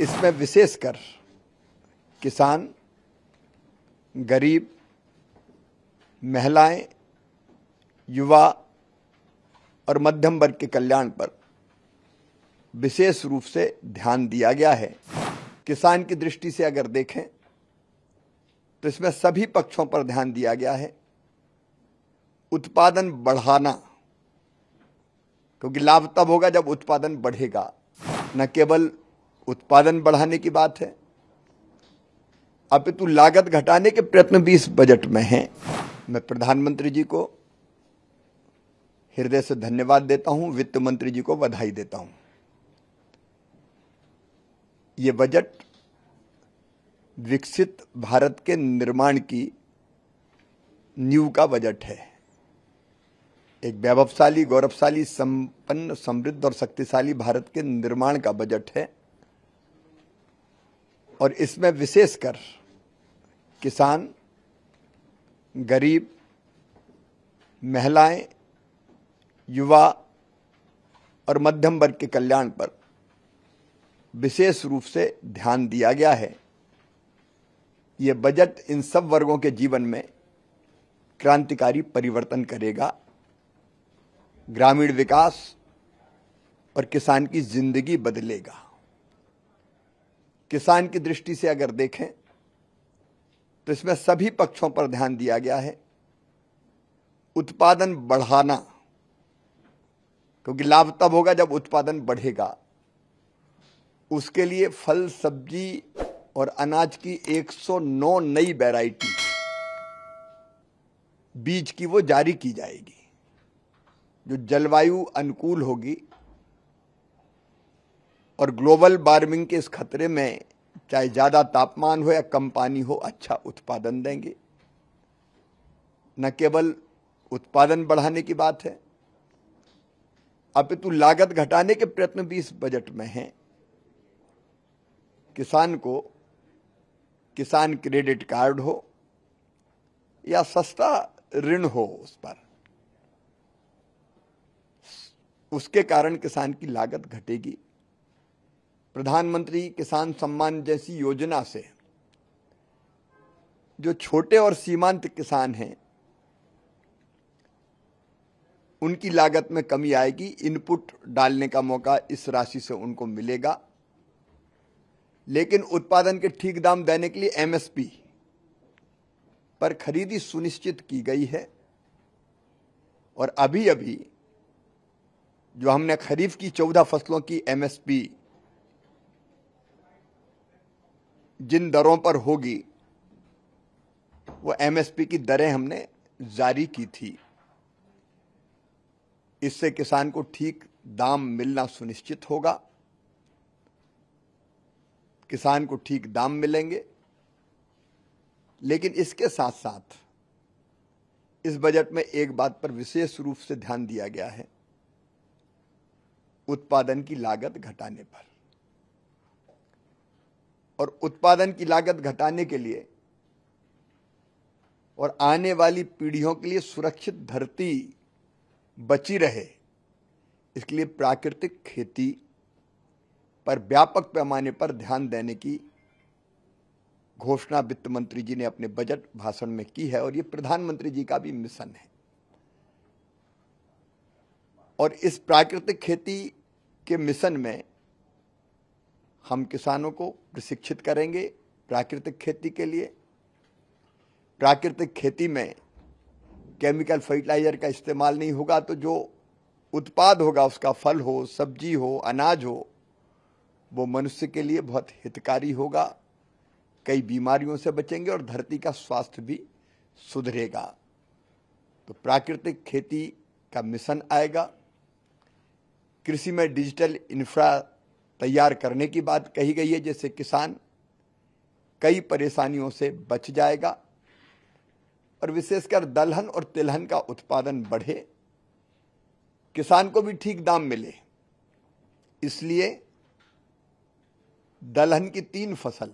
इसमें विशेषकर किसान गरीब महिलाएं, युवा और मध्यम वर्ग के कल्याण पर विशेष रूप से ध्यान दिया गया है किसान की दृष्टि से अगर देखें तो इसमें सभी पक्षों पर ध्यान दिया गया है उत्पादन बढ़ाना क्योंकि लाभ तब होगा जब उत्पादन बढ़ेगा न केवल उत्पादन बढ़ाने की बात है अपितु लागत घटाने के प्रयत्न भी इस बजट में हैं मैं प्रधानमंत्री जी को हृदय से धन्यवाद देता हूं वित्त मंत्री जी को बधाई देता हूं ये बजट विकसित भारत के निर्माण की नींव का बजट है एक वैभवशाली गौरवशाली संपन्न समृद्ध और शक्तिशाली भारत के निर्माण का बजट है और इसमें विशेषकर किसान गरीब महिलाएं, युवा और मध्यम वर्ग के कल्याण पर विशेष रूप से ध्यान दिया गया है ये बजट इन सब वर्गों के जीवन में क्रांतिकारी परिवर्तन करेगा ग्रामीण विकास और किसान की जिंदगी बदलेगा किसान की दृष्टि से अगर देखें तो इसमें सभी पक्षों पर ध्यान दिया गया है उत्पादन बढ़ाना क्योंकि लाभ तब होगा जब उत्पादन बढ़ेगा उसके लिए फल सब्जी और अनाज की 109 नई वैरायटी बीज की वो जारी की जाएगी जो जलवायु अनुकूल होगी और ग्लोबल वार्मिंग के इस खतरे में चाहे ज़्यादा तापमान हो या कम पानी हो अच्छा उत्पादन देंगे न केवल उत्पादन बढ़ाने की बात है अपितु लागत घटाने के प्रयत्न भी इस बजट में हैं किसान को किसान क्रेडिट कार्ड हो या सस्ता ऋण हो उस पर उसके कारण किसान की लागत घटेगी प्रधानमंत्री किसान सम्मान जैसी योजना से जो छोटे और सीमांत किसान हैं उनकी लागत में कमी आएगी इनपुट डालने का मौका इस राशि से उनको मिलेगा लेकिन उत्पादन के ठीक दाम देने के लिए एमएसपी पर खरीदी सुनिश्चित की गई है और अभी अभी जो हमने खरीफ की चौदह फसलों की एमएसपी जिन दरों पर होगी वो एमएसपी की दरें हमने जारी की थी इससे किसान को ठीक दाम मिलना सुनिश्चित होगा किसान को ठीक दाम मिलेंगे लेकिन इसके साथ साथ इस बजट में एक बात पर विशेष रूप से ध्यान दिया गया है उत्पादन की लागत घटाने पर और उत्पादन की लागत घटाने के लिए और आने वाली पीढ़ियों के लिए सुरक्षित धरती बची रहे इसके लिए प्राकृतिक खेती पर व्यापक पैमाने पर ध्यान देने की घोषणा वित्त मंत्री जी ने अपने बजट भाषण में की है और ये प्रधानमंत्री जी का भी मिशन है और इस प्राकृतिक खेती के मिशन में हम किसानों को प्रशिक्षित करेंगे प्राकृतिक खेती के लिए प्राकृतिक खेती में केमिकल फर्टिलाइजर का इस्तेमाल नहीं होगा तो जो उत्पाद होगा उसका फल हो सब्जी हो अनाज हो वो मनुष्य के लिए बहुत हितकारी होगा कई बीमारियों से बचेंगे और धरती का स्वास्थ्य भी सुधरेगा तो प्राकृतिक खेती का मिशन आएगा कृषि में डिजिटल इंफ्रा तैयार करने की बात कही गई है जिससे किसान कई परेशानियों से बच जाएगा और विशेषकर दलहन और तिलहन का उत्पादन बढ़े किसान को भी ठीक दाम मिले इसलिए दलहन की तीन फसल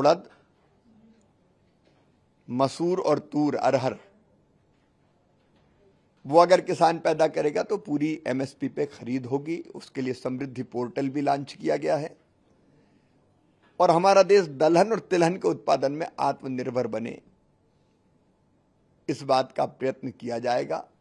उड़द मसूर और तूर अरहर वो अगर किसान पैदा करेगा तो पूरी एमएसपी पे खरीद होगी उसके लिए समृद्धि पोर्टल भी लॉन्च किया गया है और हमारा देश दलहन और तिलहन के उत्पादन में आत्मनिर्भर बने इस बात का प्रयत्न किया जाएगा